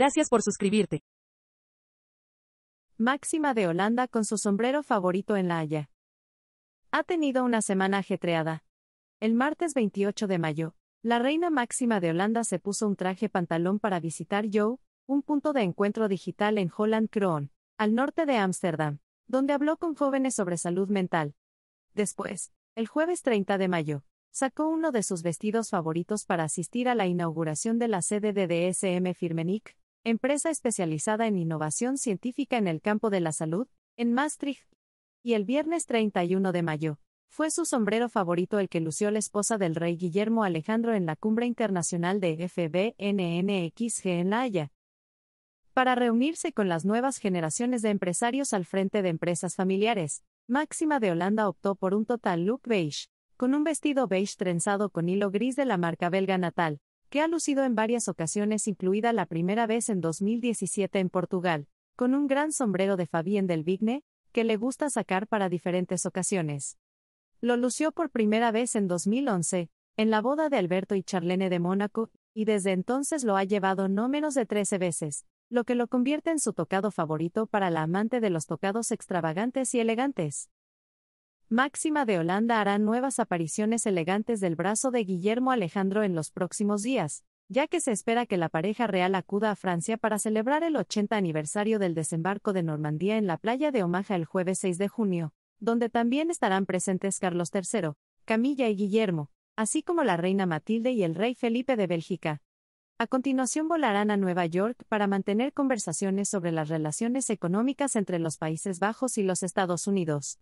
Gracias por suscribirte. Máxima de Holanda con su sombrero favorito en La Haya. Ha tenido una semana ajetreada. El martes 28 de mayo, la reina máxima de Holanda se puso un traje pantalón para visitar Joe, un punto de encuentro digital en Holland Kroon, al norte de Ámsterdam, donde habló con jóvenes sobre salud mental. Después, el jueves 30 de mayo, sacó uno de sus vestidos favoritos para asistir a la inauguración de la sede de DSM Firmenich empresa especializada en innovación científica en el campo de la salud, en Maastricht. Y el viernes 31 de mayo, fue su sombrero favorito el que lució la esposa del rey Guillermo Alejandro en la cumbre internacional de FBNNXG en La Haya. Para reunirse con las nuevas generaciones de empresarios al frente de empresas familiares, Máxima de Holanda optó por un total look beige, con un vestido beige trenzado con hilo gris de la marca belga natal, que ha lucido en varias ocasiones, incluida la primera vez en 2017 en Portugal, con un gran sombrero de Fabien del Vigne, que le gusta sacar para diferentes ocasiones. Lo lució por primera vez en 2011, en la boda de Alberto y Charlene de Mónaco, y desde entonces lo ha llevado no menos de 13 veces, lo que lo convierte en su tocado favorito para la amante de los tocados extravagantes y elegantes. Máxima de Holanda hará nuevas apariciones elegantes del brazo de Guillermo Alejandro en los próximos días, ya que se espera que la pareja real acuda a Francia para celebrar el 80 aniversario del desembarco de Normandía en la playa de Omaha el jueves 6 de junio, donde también estarán presentes Carlos III, Camilla y Guillermo, así como la reina Matilde y el rey Felipe de Bélgica. A continuación volarán a Nueva York para mantener conversaciones sobre las relaciones económicas entre los Países Bajos y los Estados Unidos.